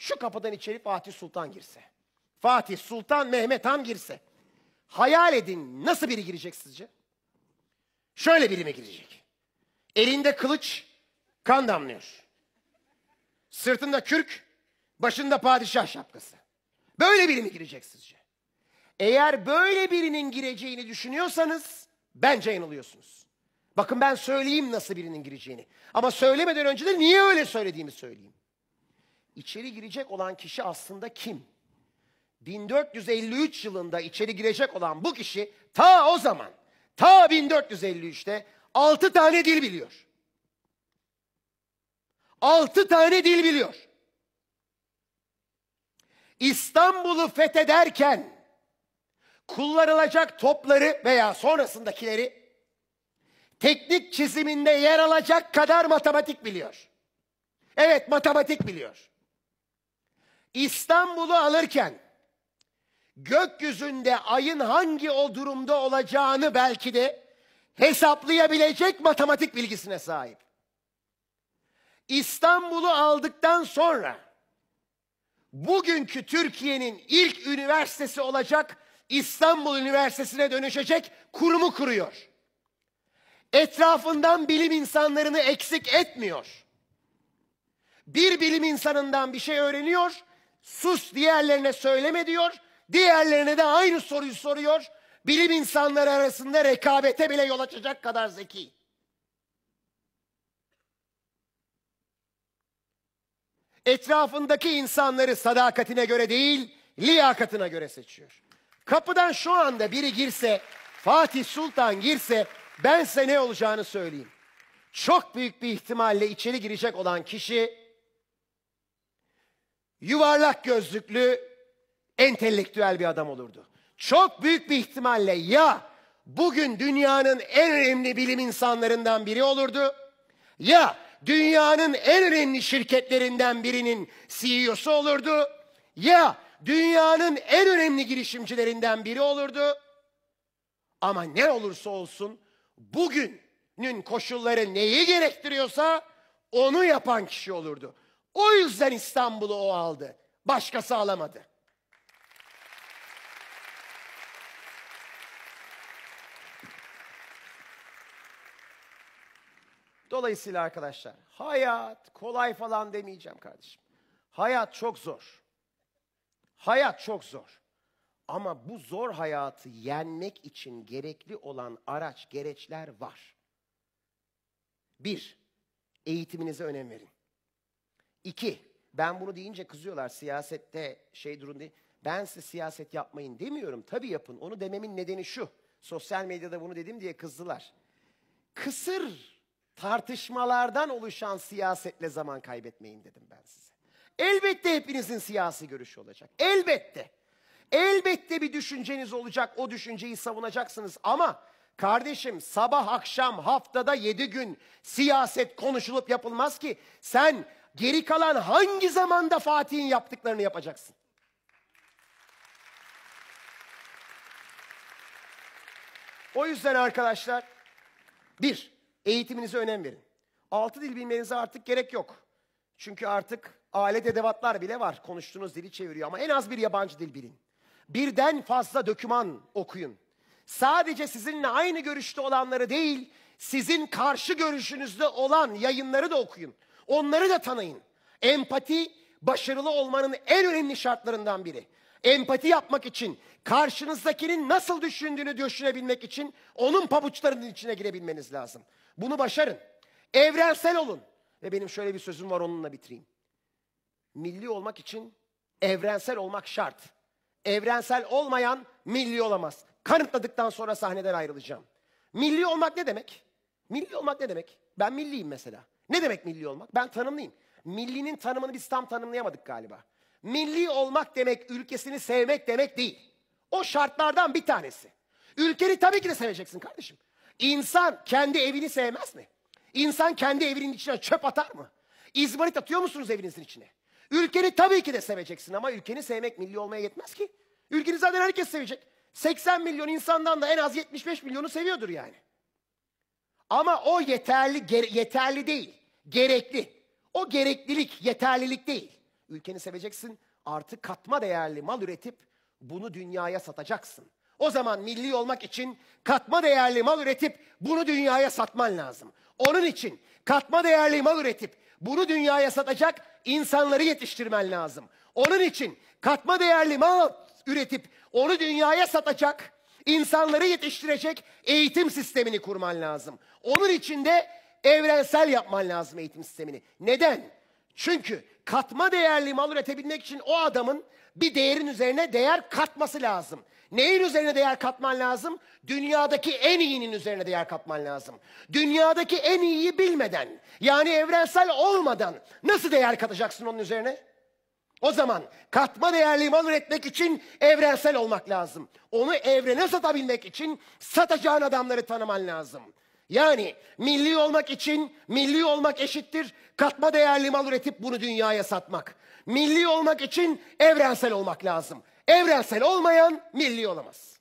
Şu kapıdan içeri Fatih Sultan girse. Fatih Sultan Mehmet Han girse. Hayal edin nasıl biri girecek sizce? Şöyle biri mi girecek? Elinde kılıç, kan damlıyor. Sırtında kürk, başında padişah şapkası. Böyle biri mi girecek sizce? Eğer böyle birinin gireceğini düşünüyorsanız bence yanılıyorsunuz. Bakın ben söyleyeyim nasıl birinin gireceğini. Ama söylemeden önce de niye öyle söylediğimi söyleyeyim. İçeri girecek olan kişi aslında kim? 1453 yılında içeri girecek olan bu kişi ta o zaman, ta 1453'te 6 tane dil biliyor. 6 tane dil biliyor. İstanbul'u fethederken kullanılacak topları veya sonrasındakileri teknik çiziminde yer alacak kadar matematik biliyor. Evet matematik biliyor. İstanbul'u alırken gökyüzünde ayın hangi o durumda olacağını belki de hesaplayabilecek matematik bilgisine sahip. İstanbul'u aldıktan sonra bugünkü Türkiye'nin ilk üniversitesi olacak İstanbul Üniversitesi'ne dönüşecek kurumu kuruyor. Etrafından bilim insanlarını eksik etmiyor. Bir bilim insanından bir şey öğreniyor, sus diğerlerine söyleme diyor. Diğerlerine de aynı soruyu soruyor. Bilim insanları arasında rekabete bile yol açacak kadar zeki. Etrafındaki insanları sadakatine göre değil, liyakatına göre seçiyor. Kapıdan şu anda biri girse, Fatih Sultan girse ben size ne olacağını söyleyeyim. Çok büyük bir ihtimalle içeri girecek olan kişi yuvarlak gözlüklü, entelektüel bir adam olurdu. Çok büyük bir ihtimalle ya bugün dünyanın en önemli bilim insanlarından biri olurdu ya dünyanın en önemli şirketlerinden birinin CEO'su olurdu ya dünyanın en önemli girişimcilerinden biri olurdu. Ama ne olursa olsun bugünün koşulları neyi gerektiriyorsa onu yapan kişi olurdu. O yüzden İstanbul'u o aldı. Başkası alamadı. Dolayısıyla arkadaşlar hayat kolay falan demeyeceğim kardeşim. Hayat çok zor. Hayat çok zor. Ama bu zor hayatı yenmek için gerekli olan araç, gereçler var. Bir, eğitiminize önem verin. İki, ben bunu deyince kızıyorlar siyasette şey durun diye. Ben size siyaset yapmayın demiyorum. Tabii yapın. Onu dememin nedeni şu. Sosyal medyada bunu dedim diye kızdılar. Kısır tartışmalardan oluşan siyasetle zaman kaybetmeyin dedim ben size. Elbette hepinizin siyasi görüşü olacak. Elbette. Elbette bir düşünceniz olacak. O düşünceyi savunacaksınız ama Kardeşim sabah akşam haftada yedi gün siyaset konuşulup yapılmaz ki sen geri kalan hangi zamanda Fatih'in yaptıklarını yapacaksın? O yüzden arkadaşlar bir, eğitiminize önem verin. Altı dil bilmenize artık gerek yok. Çünkü artık alet edevatlar bile var. Konuştuğunuz dili çeviriyor ama en az bir yabancı dil bilin. Birden fazla döküman okuyun sadece sizinle aynı görüşte olanları değil, sizin karşı görüşünüzde olan yayınları da okuyun. Onları da tanıyın. Empati başarılı olmanın en önemli şartlarından biri. Empati yapmak için, karşınızdakinin nasıl düşündüğünü düşünebilmek için onun pabuçlarının içine girebilmeniz lazım. Bunu başarın. Evrensel olun. Ve benim şöyle bir sözüm var onunla bitireyim. Milli olmak için evrensel olmak şart. Evrensel olmayan milli olamaz kanıtladıktan sonra sahneden ayrılacağım. Milli olmak ne demek? Milli olmak ne demek? Ben milliyim mesela. Ne demek milli olmak? Ben tanımlayayım. Millinin tanımını biz tam tanımlayamadık galiba. Milli olmak demek ülkesini sevmek demek değil. O şartlardan bir tanesi. Ülkeni tabii ki de seveceksin kardeşim. İnsan kendi evini sevmez mi? İnsan kendi evinin içine çöp atar mı? İzmarit atıyor musunuz evinizin içine? Ülkeni tabii ki de seveceksin ama ülkeni sevmek milli olmaya yetmez ki. Ülkeni zaten herkes sevecek. 80 milyon insandan da en az 75 milyonu seviyordur yani. Ama o yeterli ger- yeterli değil. Gerekli. O gereklilik, yeterlilik değil. Ülkeni seveceksin, artı katma değerli mal üretip bunu dünyaya satacaksın. O zaman milli olmak için katma değerli mal üretip bunu dünyaya satman lazım. Onun için katma değerli mal üretip bunu dünyaya satacak insanları yetiştirmen lazım. Onun için katma değerli mal üretip onu dünyaya satacak, insanları yetiştirecek eğitim sistemini kurman lazım. Onun için de evrensel yapman lazım eğitim sistemini. Neden? Çünkü katma değerli mal üretebilmek için o adamın bir değerin üzerine değer katması lazım. Neyin üzerine değer katman lazım? Dünyadaki en iyinin üzerine değer katman lazım. Dünyadaki en iyiyi bilmeden, yani evrensel olmadan nasıl değer katacaksın onun üzerine? O zaman katma değerli mal üretmek için evrensel olmak lazım. Onu evrene satabilmek için satacağın adamları tanıman lazım. Yani milli olmak için milli olmak eşittir katma değerli mal üretip bunu dünyaya satmak. Milli olmak için evrensel olmak lazım. Evrensel olmayan milli olamaz.